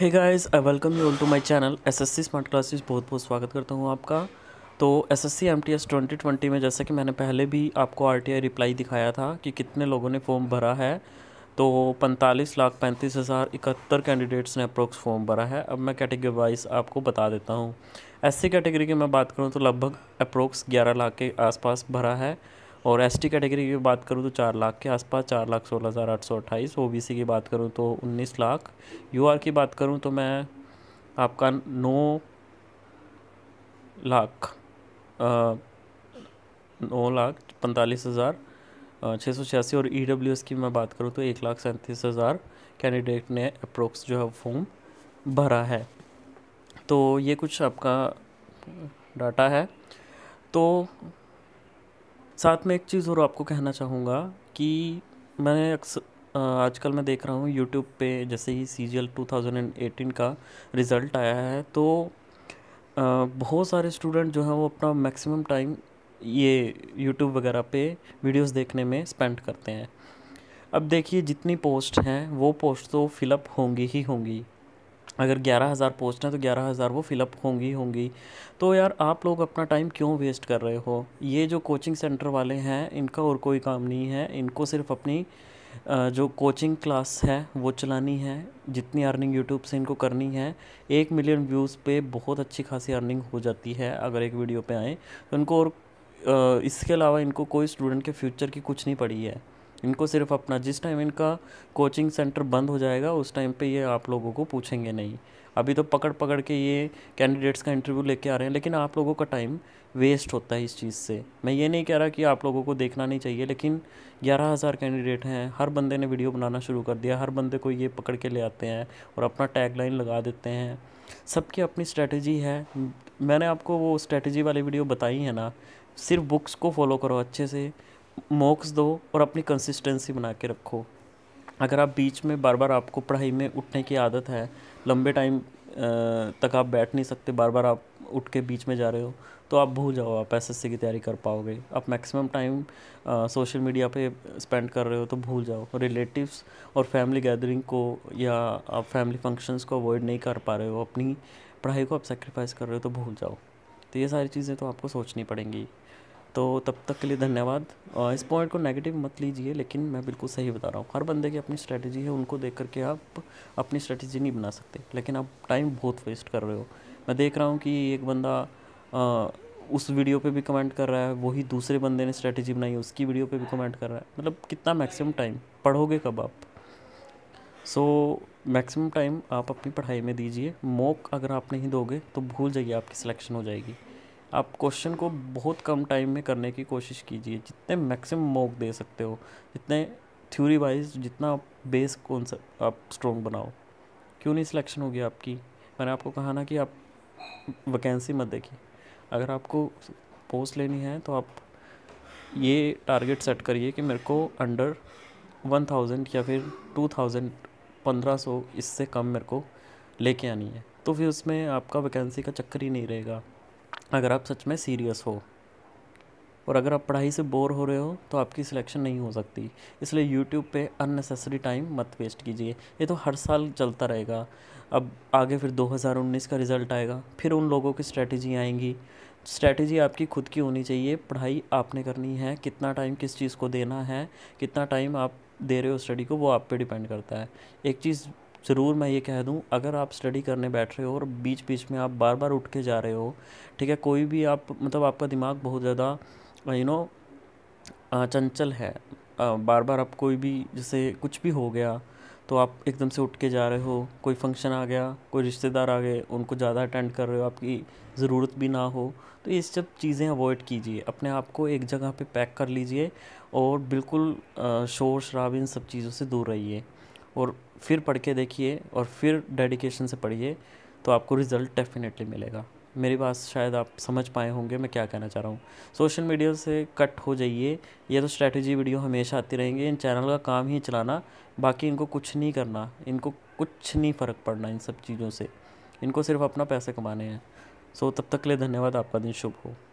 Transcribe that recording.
hey guys I welcome you all to my channel SSC smart classes बहुत बहुत स्वागत करता हूँ आपका तो एसएससी एमटीएस 2020 में जैसा कि मैंने पहले भी आपको आरटीआई रिप्लाई दिखाया था कि कितने लोगों ने फॉर्म भरा है तो पैंतालीस लाख पैंतीस हज़ार इकहत्तर कैंडिडेट्स ने अप्रोक्स फॉर्म भरा है अब मैं कैटेगरी वाइज आपको बता देता हूँ एस कैटेगरी की मैं बात करूँ तो लगभग अप्रोक्स ग्यारह लाख के आसपास भरा है और एस टी कैटेगरी की बात करूँ तो चार लाख के आसपास चार लाख सोलह हज़ार आठ सौ अट्ठाईस ओ बी सी की बात करूँ तो उन्नीस लाख यू आर की बात करूँ तो मैं आपका नौ लाख नौ लाख पैंतालीस हज़ार छः सौ छियासी और ई डब्ल्यू एस की मैं बात करूँ तो एक लाख सैंतीस हज़ार कैंडिडेट ने अप्रोक्स जो है फॉर्म भरा है तो ये कुछ आपका डाटा है तो साथ में एक चीज़ और आपको कहना चाहूँगा कि मैंने अक्सर आजकल मैं देख रहा हूँ यूट्यूब पे जैसे ही सी 2018 टू थाउजेंड एंड एटीन का रिज़ल्ट आया है तो बहुत सारे स्टूडेंट जो हैं वो अपना मैक्सिमम टाइम ये यूट्यूब वगैरह पे वीडियोस देखने में स्पेंड करते हैं अब देखिए जितनी पोस्ट हैं वो पोस्ट तो फिलअप होंगी ही होंगी अगर ग्यारह हज़ार पोस्ट हैं तो ग्यारह हज़ार वो फिलअप होंगी होंगी तो यार आप लोग अपना टाइम क्यों वेस्ट कर रहे हो ये जो कोचिंग सेंटर वाले हैं इनका और कोई काम नहीं है इनको सिर्फ अपनी जो कोचिंग क्लास है वो चलानी है जितनी अर्निंग यूट्यूब से इनको करनी है एक मिलियन व्यूज़ पे बहुत अच्छी खासी अर्निंग हो जाती है अगर एक वीडियो पे आए तो इनको और इसके अलावा इनको कोई स्टूडेंट के फ्यूचर की कुछ नहीं पड़ी है इनको सिर्फ अपना जिस टाइम इनका कोचिंग सेंटर बंद हो जाएगा उस टाइम पे ये आप लोगों को पूछेंगे नहीं अभी तो पकड़ पकड़ के ये कैंडिडेट्स का इंटरव्यू लेके आ रहे हैं लेकिन आप लोगों का टाइम वेस्ट होता है इस चीज़ से मैं ये नहीं कह रहा कि आप लोगों को देखना नहीं चाहिए लेकिन ग्यारह हज़ार कैंडिडेट हैं हर बंदे ने वीडियो बनाना शुरू कर दिया हर बंदे को ये पकड़ के ले आते हैं और अपना टैग लाइन लगा देते हैं सबकी अपनी स्ट्रैटेजी है मैंने आपको वो स्ट्रैटेजी वाली वीडियो बताई है ना सिर्फ बुक्स को फॉलो करो अच्छे से मोक्स दो और अपनी कंसिस्टेंसी बना के रखो अगर आप बीच में बार बार आपको पढ़ाई में उठने की आदत है लंबे टाइम तक आप बैठ नहीं सकते बार बार आप उठ के बीच में जा रहे हो तो आप भूल जाओ आप एस की तैयारी कर पाओगे आप मैक्सिमम टाइम सोशल मीडिया पे स्पेंड कर रहे हो तो भूल जाओ रिलेटिव्स और फैमिली गैदरिंग को या आप फैमिली फंक्शंस को अवॉइड नहीं कर पा रहे हो अपनी पढ़ाई को आप सेक्रीफाइस कर रहे हो तो भूल जाओ तो ये सारी चीज़ें तो आपको सोचनी पड़ेंगी तो तब तक के लिए धन्यवाद इस पॉइंट को नेगेटिव मत लीजिए लेकिन मैं बिल्कुल सही बता रहा हूँ हर बंदे की अपनी स्ट्रैटेजी है उनको देख करके आप अपनी स्ट्रैटेजी नहीं बना सकते लेकिन आप टाइम बहुत वेस्ट कर रहे हो मैं देख रहा हूँ कि एक बंदा आ, उस वीडियो पे भी कमेंट कर रहा है वही दूसरे बंदे ने स्ट्रैटेजी बनाई है उसकी वीडियो पे भी कमेंट कर रहा है मतलब कितना मैक्सिमम टाइम पढ़ोगे कब आप सो मैक्सिमम टाइम आप अपनी पढ़ाई में दीजिए मॉक अगर आप नहीं दोगे तो भूल जाइए आपकी सिलेक्शन हो जाएगी आप क्वेश्चन को बहुत कम टाइम में करने की कोशिश कीजिए जितने मैक्सिमम मॉक दे सकते हो जितने थ्योरी वाइज जितना बेस कौन सा आप स्ट्रॉन्ग बनाओ क्यों नहीं सिलेक्शन होगी आपकी मैंने आपको कहा ना कि आप वैकेंसी मत देखिए अगर आपको पोस्ट लेनी है तो आप ये टारगेट सेट करिए कि मेरे को अंडर वन थाउजेंड या फिर टू थाउजेंड पंद्रह सौ इससे कम मेरे को लेके आनी है तो फिर उसमें आपका वैकेंसी का चक्कर ही नहीं रहेगा अगर आप सच में सीरियस हो और अगर आप पढ़ाई से बोर हो रहे हो तो आपकी सिलेक्शन नहीं हो सकती इसलिए यूट्यूब पे अननेसेसरी टाइम मत वेस्ट कीजिए ये तो हर साल चलता रहेगा अब आगे फिर 2019 का रिज़ल्ट आएगा फिर उन लोगों की स्ट्रैटेजी आएंगी स्ट्रैटेजी आपकी खुद की होनी चाहिए पढ़ाई आपने करनी है कितना टाइम किस चीज़ को देना है कितना टाइम आप दे रहे हो स्टडी को वो आप पे डिपेंड करता है एक चीज़ ज़रूर मैं ये कह दूँ अगर आप स्टडी करने बैठ रहे हो और बीच बीच में आप बार बार उठ के जा रहे हो ठीक है कोई भी आप मतलब आपका दिमाग बहुत ज़्यादा यू uh, नो uh, चंचल है uh, बार बार आप कोई भी जैसे कुछ भी हो गया तो आप एकदम से उठ के जा रहे हो कोई फंक्शन आ गया कोई रिश्तेदार आ गए उनको ज़्यादा अटेंड कर रहे हो आपकी ज़रूरत भी ना हो तो ये सब चीज़ें अवॉइड कीजिए अपने आप को एक जगह पे पैक कर लीजिए और बिल्कुल शोर शराब इन सब चीज़ों से दूर रहिए और फिर पढ़ के देखिए और फिर डेडिकेशन से पढ़िए तो आपको रिज़ल्ट डेफिनेटली मिलेगा मेरी बात शायद आप समझ पाए होंगे मैं क्या कहना चाह रहा हूँ सोशल मीडिया से कट हो जाइए ये तो स्ट्रैटेजी वीडियो हमेशा आती रहेंगे इन चैनल का काम ही चलाना बाकी इनको कुछ नहीं करना इनको कुछ नहीं फ़र्क पड़ना इन सब चीज़ों से इनको सिर्फ अपना पैसे कमाने हैं सो तब तक के लिए धन्यवाद आपका दिन शुभ हो